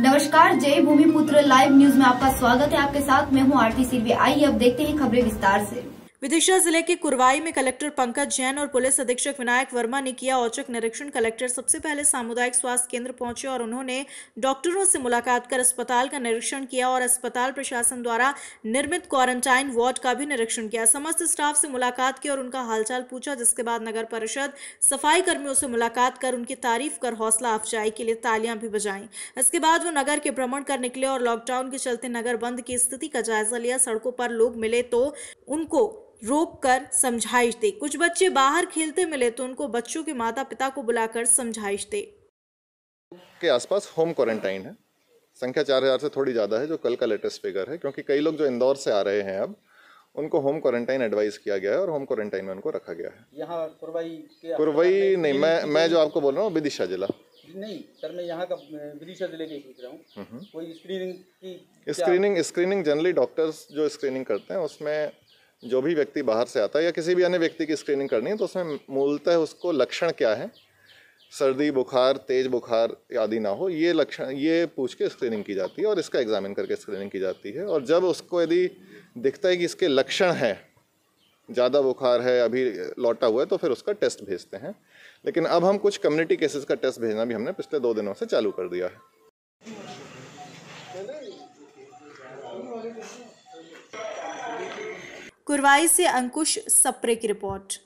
नमस्कार जय भूमि पुत्र लाइव न्यूज में आपका स्वागत है आपके साथ मैं हूं आरती सिल्वी आइए अब देखते हैं खबरें विस्तार से विदिशा जिले के कुरवाई में कलेक्टर पंकज जैन और पुलिस अधीक्षक विनायक वर्मा ने किया औचक निरीक्षण कलेक्टर सबसे पहले सामुदायिक स्वास्थ्य केंद्र पहुंचे और उन्होंने डॉक्टरों से मुलाकात कर अस्पताल का निरीक्षण किया और अस्पताल प्रशासन द्वारा निर्मित क्वारंटाइन वार्ड का भी निरीक्षण किया समस्त स्टाफ से मुलाकात की और उनका हालचाल पूछा जिसके बाद नगर परिषद सफाई कर्मियों से मुलाकात कर उनकी तारीफ कर हौसला अफजाई के लिए तालियां भी बजाई इसके बाद वो नगर के भ्रमण कर निकले और लॉकडाउन के चलते नगर बंद की स्थिति का जायजा लिया सड़कों पर लोग मिले तो उनको रोक कर समझाइश दे कुछ बच्चे बाहर खेलते मिले तो उनको बच्चों के माता पिता को बुलाकर समझाइश दे के आसपास होम क्वारंटाइन है संख्या चार हज़ार से थोड़ी ज़्यादा है जो कल का लेटेस्ट फिगर है क्योंकि कई लोग जो इंदौर से आ रहे हैं अब उनको होम क्वारंटाइन एडवाइस किया गया है और होम क्वारंटाइन में उनको रखा गया है यहाँ कुरवई नहीं, नहीं मैं मैं जो आपको बोल रहा हूँ विदिशा जिला नहीं सर मैं यहाँ का विदिशा जिले के पूछ रहा हूँ हम्म। कोई स्क्रीनिंग की स्क्रीनिंग स्क्रीनिंग जनरली डॉक्टर्स जो स्क्रीनिंग करते हैं उसमें जो भी व्यक्ति बाहर से आता है या किसी भी अन्य व्यक्ति की स्क्रीनिंग करनी है तो उसमें मूलतः उसको लक्षण क्या है सर्दी बुखार तेज बुखार आदि ना हो ये लक्षण ये पूछ के स्क्रीनिंग की जाती है और इसका एग्जामिन करके स्क्रीनिंग की जाती है और जब उसको यदि दिखता है कि इसके लक्षण हैं ज़्यादा बुखार है अभी लौटा हुआ है तो फिर उसका टेस्ट भेजते हैं लेकिन अब हम कुछ कम्युनिटी केसेस का टेस्ट भेजना भी हमने पिछले दो दिनों से चालू कर दिया है कुरवाई से अंकुश सप्रे की रिपोर्ट